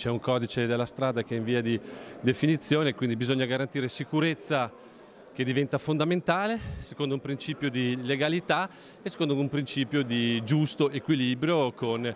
c'è un codice della strada che è in via di definizione, quindi bisogna garantire sicurezza che diventa fondamentale secondo un principio di legalità e secondo un principio di giusto equilibrio con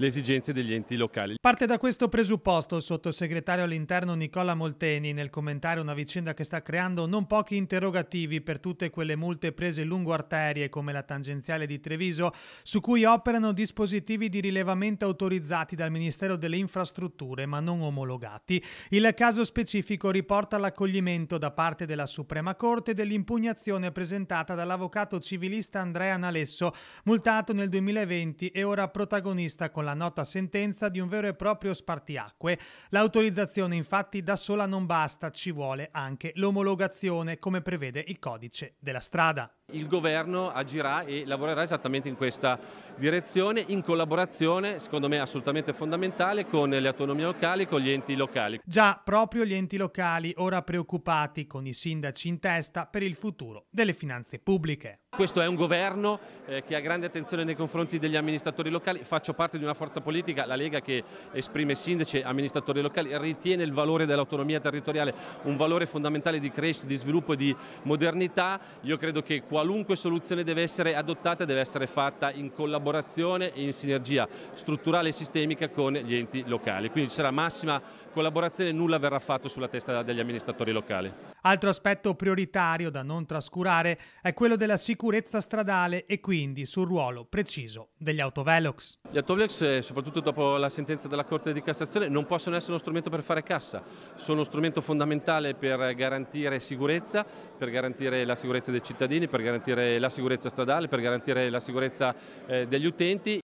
le esigenze degli enti locali. Parte da questo presupposto il sottosegretario all'interno Nicola Molteni nel commentare una vicenda che sta creando non pochi interrogativi per tutte quelle multe prese lungo arterie come la tangenziale di Treviso su cui operano dispositivi di rilevamento autorizzati dal Ministero delle Infrastrutture ma non omologati. Il caso specifico riporta l'accoglimento da parte della Suprema Corte dell'impugnazione presentata dall'avvocato civilista Andrea Nalesso, multato nel 2020 e ora protagonista con la la nota sentenza di un vero e proprio spartiacque. L'autorizzazione infatti da sola non basta, ci vuole anche l'omologazione come prevede il codice della strada. Il governo agirà e lavorerà esattamente in questa direzione, in collaborazione, secondo me assolutamente fondamentale, con le autonomie locali e con gli enti locali. Già proprio gli enti locali, ora preoccupati, con i sindaci in testa, per il futuro delle finanze pubbliche. Questo è un governo eh, che ha grande attenzione nei confronti degli amministratori locali, faccio parte di una forza politica, la Lega che esprime sindaci e amministratori locali, ritiene il valore dell'autonomia territoriale un valore fondamentale di crescita, di sviluppo e di modernità, io credo che qua qualunque soluzione deve essere adottata deve essere fatta in collaborazione e in sinergia strutturale e sistemica con gli enti locali. Quindi ci sarà massima collaborazione e nulla verrà fatto sulla testa degli amministratori locali. Altro aspetto prioritario da non trascurare è quello della sicurezza stradale e quindi sul ruolo preciso degli autovelox. Gli autovelox, eh, soprattutto dopo la sentenza della Corte di Cassazione, non possono essere uno strumento per fare cassa, sono uno strumento fondamentale per garantire sicurezza, per garantire la sicurezza dei cittadini, per garantire garantire la sicurezza stradale, per garantire la sicurezza eh, degli utenti.